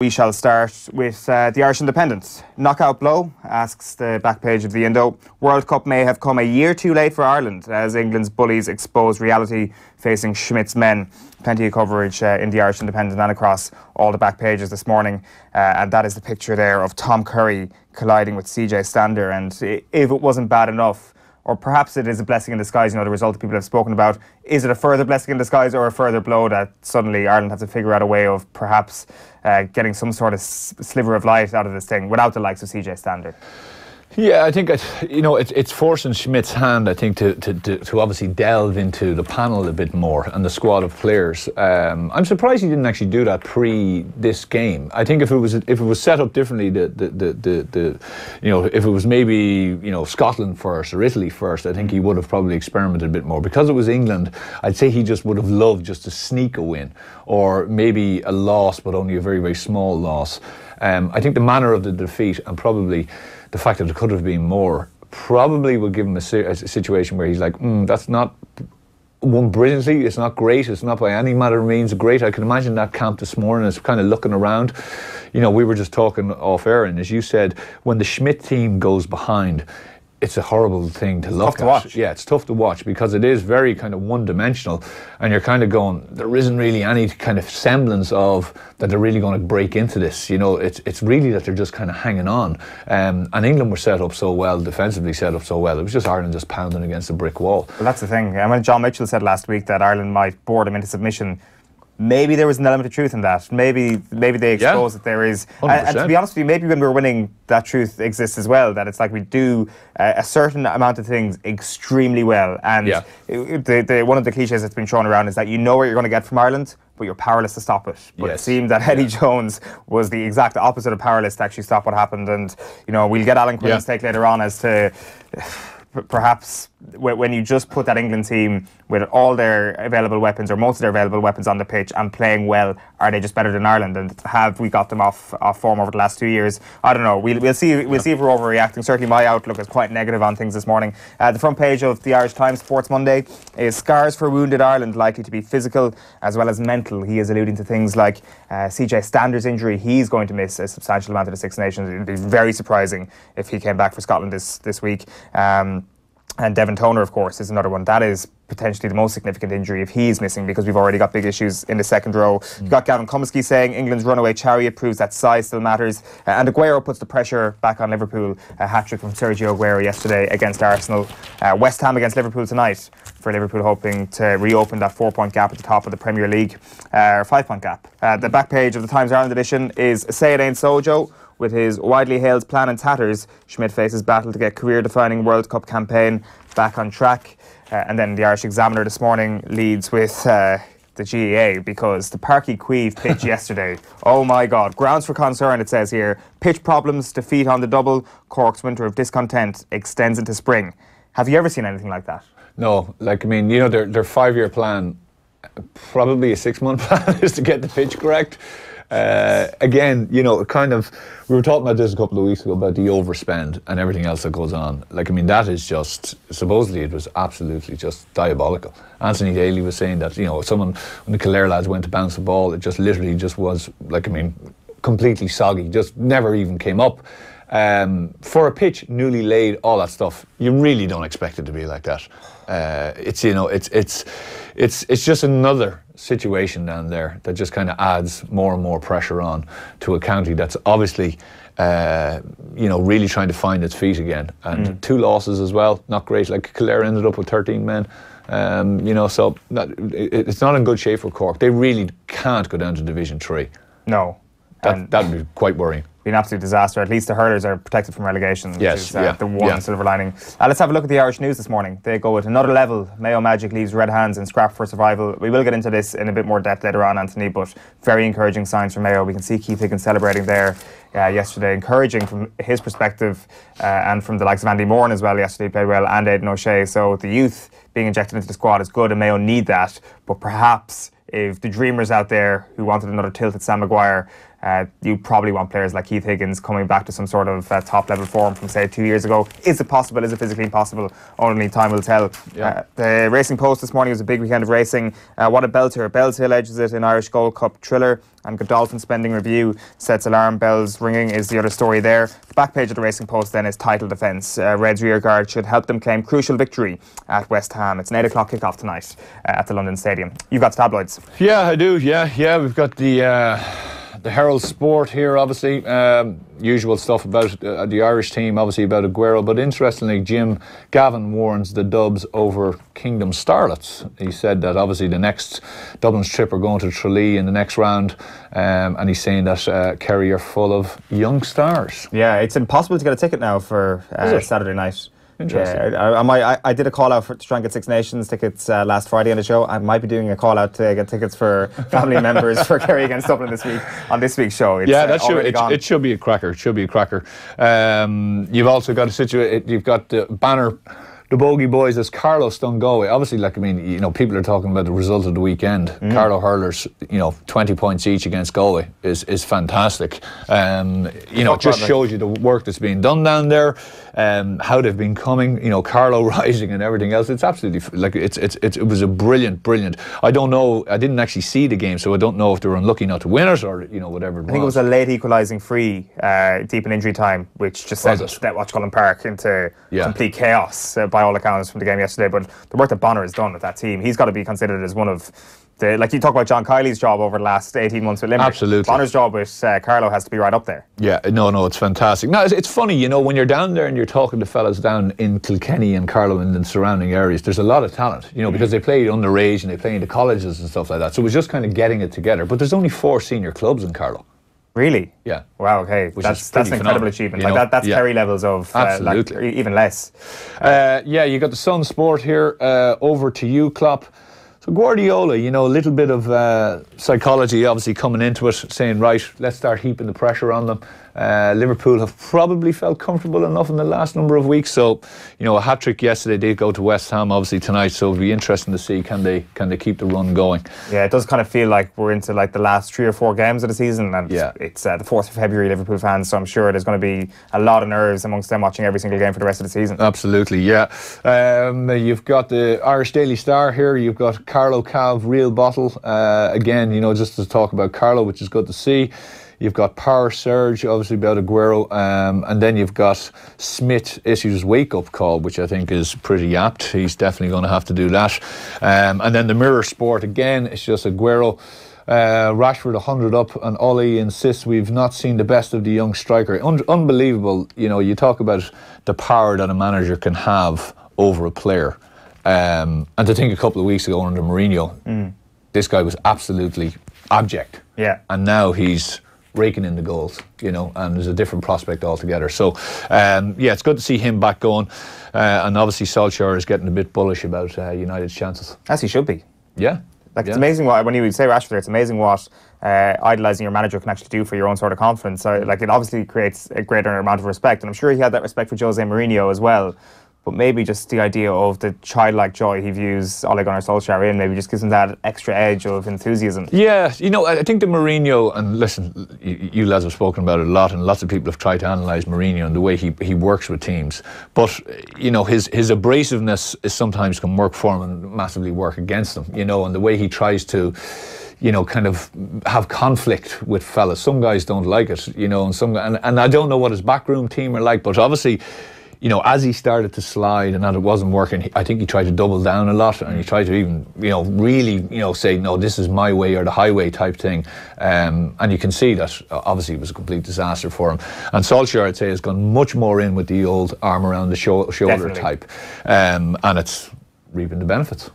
We shall start with uh, the Irish Independent. Knockout blow, asks the back page of the Indo. World Cup may have come a year too late for Ireland as England's bullies expose reality facing Schmidt's men. Plenty of coverage uh, in the Irish Independent and across all the back pages this morning. Uh, and that is the picture there of Tom Curry colliding with CJ Stander. And if it wasn't bad enough, or perhaps it is a blessing in disguise, you know, the result that people have spoken about. Is it a further blessing in disguise or a further blow that suddenly Ireland has to figure out a way of perhaps uh, getting some sort of sliver of light out of this thing without the likes of CJ Standard? Yeah, I think it's uh, you know it's it's forcing Schmidt's hand. I think to, to, to, to obviously delve into the panel a bit more and the squad of players. Um, I'm surprised he didn't actually do that pre this game. I think if it was if it was set up differently, the the, the, the, the you know if it was maybe you know Scotland first or Italy first, I think he would have probably experimented a bit more. Because it was England, I'd say he just would have loved just to sneak a win or maybe a loss, but only a very very small loss. Um, I think the manner of the defeat and probably the fact that it could have been more probably will give him a, a situation where he's like, mm, that's not one brilliantly. It's not great. It's not by any matter means great. I can imagine that camp this morning is kind of looking around. You know, we were just talking off air, and as you said, when the Schmidt team goes behind, it's a horrible thing to look tough at. To watch. Yeah, it's tough to watch because it is very kind of one dimensional, and you're kind of going, there isn't really any kind of semblance of that they're really going to break into this. You know, it's it's really that they're just kind of hanging on. Um, and England were set up so well defensively, set up so well. It was just Ireland just pounding against a brick wall. Well, that's the thing. I mean, John Mitchell said last week that Ireland might board them into submission maybe there was an element of truth in that. Maybe maybe they expose yeah. that there is. And, and, to be honest with you, maybe when we're winning, that truth exists as well. That it's like we do uh, a certain amount of things extremely well. And yeah. it, the, the, one of the cliches that's been thrown around is that you know what you're going to get from Ireland, but you're powerless to stop it. But yes. it seemed that Eddie yeah. Jones was the exact opposite of powerless to actually stop what happened. And, you know, we'll get Alan Quinn's take later on as to perhaps when you just put that England team with all their available weapons or most of their available weapons on the pitch and playing well, are they just better than Ireland? And have we got them off, off form over the last two years? I don't know. We'll, we'll see. We'll see if we're overreacting. Certainly, my outlook is quite negative on things this morning. Uh, the front page of the Irish Times Sports Monday is scars for wounded Ireland likely to be physical as well as mental. He is alluding to things like uh, CJ Stander's injury. He's going to miss a substantial amount of the Six Nations. It would be very surprising if he came back for Scotland this this week. Um, and Devin Toner, of course, is another one. That is potentially the most significant injury if he's missing because we've already got big issues in the second row. Mm. You've got Gavin Comiskey saying England's runaway chariot proves that size still matters. Uh, and Aguero puts the pressure back on Liverpool. A hat trick from Sergio Aguero yesterday against Arsenal. Uh, West Ham against Liverpool tonight for Liverpool hoping to reopen that four point gap at the top of the Premier League, uh, or five point gap. Uh, the back page of the Times Ireland edition is Say It Ain't Sojo. With his widely hailed plan in tatters, Schmidt faces battle to get career-defining World Cup campaign back on track. Uh, and then the Irish Examiner this morning leads with uh, the GEA because the Parky Queeve pitch yesterday. Oh my God. Grounds for concern, it says here. Pitch problems, defeat on the double. Cork's winter of discontent extends into spring. Have you ever seen anything like that? No. Like, I mean, you know, their, their five year plan, probably a six month plan, is to get the pitch correct. Uh, again, you know, kind of, we were talking about this a couple of weeks ago about the overspend and everything else that goes on. Like, I mean, that is just, supposedly it was absolutely just diabolical. Anthony Daly was saying that, you know, someone, when the Kildare lads went to bounce the ball, it just literally just was, like, I mean, completely soggy, just never even came up. Um, for a pitch newly laid, all that stuff, you really don't expect it to be like that. Uh, it's you know, it's it's it's it's just another situation down there that just kind of adds more and more pressure on to a county that's obviously, uh, you know, really trying to find its feet again. And mm. two losses as well, not great. Like Kildare ended up with 13 men. Um, you know, so not, it, it's not in good shape for Cork. They really can't go down to Division Three. No, that, that would be quite worrying be an absolute disaster. At least the hurlers are protected from relegation, which yes, is uh, yeah, the one yeah. silver lining. Uh, let's have a look at the Irish news this morning. They go at another level. Mayo Magic leaves red hands and scrap for survival. We will get into this in a bit more depth later on, Anthony, but very encouraging signs from Mayo. We can see Keith Higgins celebrating there uh, yesterday, encouraging from his perspective uh, and from the likes of Andy Moran as well yesterday, played well, and Aidan O'Shea. So the youth being injected into the squad is good, and Mayo need that, but perhaps if the dreamers out there who wanted another tilt at Sam Maguire uh, you probably want players like Keith Higgins coming back to some sort of uh, top level form from say two years ago. Is it possible? Is it physically impossible? Only time will tell. Yeah. Uh, the Racing Post this morning was a big weekend of racing. Uh, what a belter! Bells Hill edges it in Irish Gold Cup thriller, and Godolphin spending review sets alarm bells ringing. Is the other story there? The back page of the Racing Post then is title defence. Uh, Reds rearguard should help them claim crucial victory at West Ham. It's an eight o'clock kickoff tonight uh, at the London Stadium. You've got tabloids. Yeah, I do. Yeah, yeah, we've got the the Herald Sport here, obviously, um, usual stuff about uh, the Irish team, obviously about Aguero, but interestingly, Jim Gavin warns the Dubs over Kingdom Starlets. He said that obviously the next Dublin's trip are going to Tralee in the next round, um, and he's saying that uh, Kerry are full of young stars. Yeah, it's impossible to get a ticket now for uh, Saturday night. Interesting. Yeah, I, I, might, I, I, did a call out for, to try and get Six Nations tickets uh, last Friday on the show. I might be doing a call out to get tickets for family members for Kerry against Dublin this week on this week's show. It's, yeah, uh, that uh, should it, it, should be a cracker. It should be a cracker. Um, you've also got a situation. You've got the banner the bogey boys is Carlo Stungoe. Obviously, like I mean, you know, people are talking about the result of the weekend. Mm. Carlo hurlers, you know, twenty points each against Galway is is fantastic. Um, you know, it just shows you the work that's being done down there, um, how they've been coming. You know, Carlo rising and everything else. It's absolutely like it's, it's it's it was a brilliant, brilliant. I don't know. I didn't actually see the game, so I don't know if they were unlucky not to win it or you know whatever. I think it was a late equalising free uh, deep in injury time, which just sent that Colin Park into yeah. complete chaos. Uh, by all accounts from the game yesterday. But the work that Bonner has done with that team, he's got to be considered as one of the like you talk about John Kiley's job over the last eighteen months with Limerick. Absolutely, Bonner's job with uh, Carlo has to be right up there. Yeah, no, no, it's fantastic. Now it's, it's, funny, you know, when you're down there and you're talking to fellas down in Kilkenny and Carlo and the surrounding areas, there's a lot of talent, you know, because mm. they play underage and they play in the colleges and stuff like that. So it was just kind of getting it together. But there's only four senior clubs in Carlo. Really? Yeah. Wow. Okay. Which that's that's an incredible achievement. You know? Like that, that's yeah. Kerry levels of uh, absolutely like, even less. Uh, yeah, you got the Sun Sport here. Uh, over to you, Klopp. So Guardiola, you know, a little bit of uh, psychology obviously coming into it, saying right, let's start heaping the pressure on them. Uh, Liverpool have probably felt comfortable enough in the last number of weeks. So, you know, a hat trick yesterday did go to West Ham, obviously tonight. So it'll be interesting to see can they can they keep the run going. Yeah, it does kind of feel like we're into like the last three or four games of the season, and yeah. it's, it's uh, the fourth of February, Liverpool fans. So I'm sure there's going to be a lot of nerves amongst them watching every single game for the rest of the season. Absolutely, yeah. Um, you've got the Irish Daily Star here. You've got Carlo Cav, real bottle. Uh, again, you know, just to talk about Carlo, which is good to see. You've got Power Surge, obviously, about Aguero. Um, and then you've got Smith issues wake up call, which I think is pretty apt. He's definitely going to have to do that. Um, and then the mirror sport again, it's just Aguero. Uh, Rashford 100 up, and Ollie insists we've not seen the best of the young striker. Un- unbelievable. You know, you talk about the power that a manager can have over a player. Um, and to think a couple of weeks ago under Mourinho, mm. this guy was absolutely abject. Yeah. And now he's raking in the goals, you know, and there's a different prospect altogether. So, um, yeah, it's good to see him back going. Uh, and obviously, Solskjaer is getting a bit bullish about uh, United's chances. As he should be. Yeah. Like, yeah. it's amazing what, when you say Rashford, it's amazing what uh, idolising your manager can actually do for your own sort of confidence. So, like, it obviously creates a greater amount of respect. And I'm sure he had that respect for Jose Mourinho as well but maybe just the idea of the childlike joy he views Ole Gunnar Solskjaer in maybe just gives him that extra edge of enthusiasm. Yeah, you know, I think the Mourinho, and listen, you, you lads have spoken about it a lot, and lots of people have tried to analyse Mourinho and the way he, he works with teams. But, you know, his, his abrasiveness is sometimes can work for him and massively work against him, you know, and the way he tries to you know, kind of have conflict with fellas. Some guys don't like it, you know, and some and, and I don't know what his backroom team are like, but obviously you know, as he started to slide and that it wasn't working, I think he tried to double down a lot and he tried to even, you know, really, you know, say, no, this is my way or the highway type thing. Um, and you can see that uh, obviously it was a complete disaster for him. And Solskjaer, I'd say, has gone much more in with the old arm around the sho- shoulder Definitely. type. Um, and it's reaping the benefits.